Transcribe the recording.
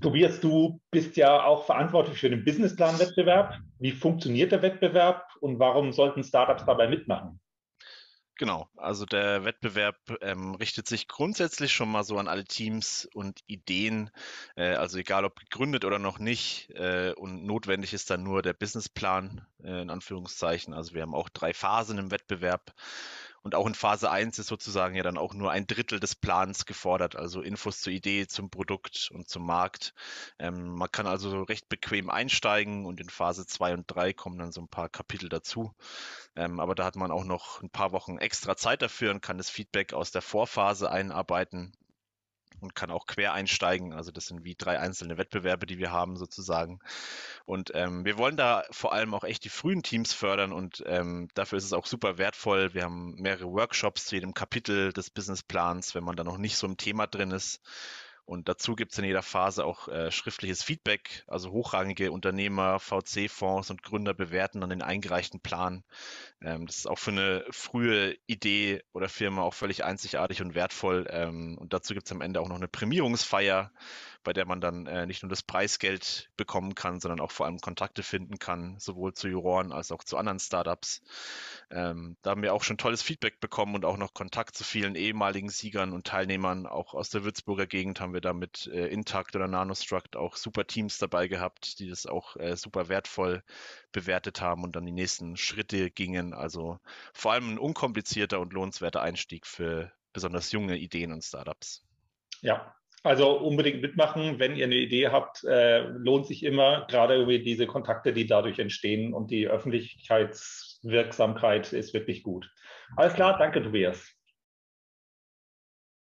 Tobias, du bist ja auch verantwortlich für den Businessplan-Wettbewerb. Wie funktioniert der Wettbewerb und warum sollten Startups dabei mitmachen? Genau, also der Wettbewerb ähm, richtet sich grundsätzlich schon mal so an alle Teams und Ideen, äh, also egal ob gegründet oder noch nicht. Äh, und notwendig ist dann nur der Businessplan, äh, in Anführungszeichen. Also wir haben auch drei Phasen im Wettbewerb. Und auch in Phase 1 ist sozusagen ja dann auch nur ein Drittel des Plans gefordert, also Infos zur Idee, zum Produkt und zum Markt. Ähm, man kann also recht bequem einsteigen und in Phase 2 und 3 kommen dann so ein paar Kapitel dazu. Ähm, aber da hat man auch noch ein paar Wochen extra Zeit dafür und kann das Feedback aus der Vorphase einarbeiten und kann auch quer einsteigen. Also das sind wie drei einzelne Wettbewerbe, die wir haben sozusagen. Und ähm, wir wollen da vor allem auch echt die frühen Teams fördern und ähm, dafür ist es auch super wertvoll. Wir haben mehrere Workshops zu jedem Kapitel des Businessplans, wenn man da noch nicht so im Thema drin ist und dazu gibt es in jeder Phase auch äh, schriftliches Feedback. Also hochrangige Unternehmer, VC-Fonds und Gründer bewerten dann den eingereichten Plan. Ähm, das ist auch für eine frühe Idee oder Firma auch völlig einzigartig und wertvoll. Ähm, und dazu gibt es am Ende auch noch eine Prämierungsfeier bei der man dann äh, nicht nur das Preisgeld bekommen kann, sondern auch vor allem Kontakte finden kann, sowohl zu Juroren als auch zu anderen Startups. Ähm, da haben wir auch schon tolles Feedback bekommen und auch noch Kontakt zu vielen ehemaligen Siegern und Teilnehmern. Auch aus der Würzburger Gegend haben wir da mit äh, Intact oder Nanostruct auch super Teams dabei gehabt, die das auch äh, super wertvoll bewertet haben und dann die nächsten Schritte gingen. Also vor allem ein unkomplizierter und lohnenswerter Einstieg für besonders junge Ideen und Startups. Ja, also unbedingt mitmachen, wenn ihr eine Idee habt, äh, lohnt sich immer, gerade irgendwie diese Kontakte, die dadurch entstehen und die Öffentlichkeitswirksamkeit ist wirklich gut. Alles klar, danke Tobias.